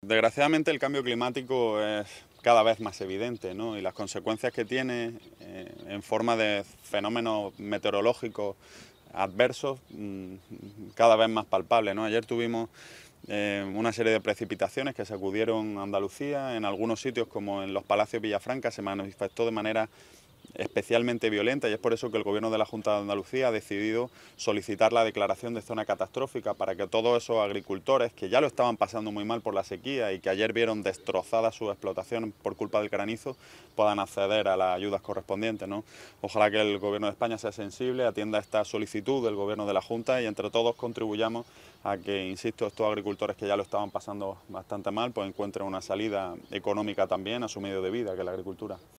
Desgraciadamente el cambio climático es cada vez más evidente y las consecuencias que tiene eh, en forma de fenómenos meteorológicos adversos mm, cada vez más palpables. Ayer tuvimos eh, una serie de precipitaciones que sacudieron Andalucía, en algunos sitios como en los Palacios Villafranca se manifestó de manera especialmente violenta y es por eso que el Gobierno de la Junta de Andalucía ha decidido solicitar la declaración de zona catastrófica para que todos esos agricultores que ya lo estaban pasando muy mal por la sequía y que ayer vieron destrozada su explotación por culpa del granizo puedan acceder a las ayudas correspondientes. ¿no? Ojalá que el Gobierno de España sea sensible, atienda esta solicitud del Gobierno de la Junta y entre todos contribuyamos a que, insisto, estos agricultores que ya lo estaban pasando bastante mal pues encuentren una salida económica también a su medio de vida, que es la agricultura.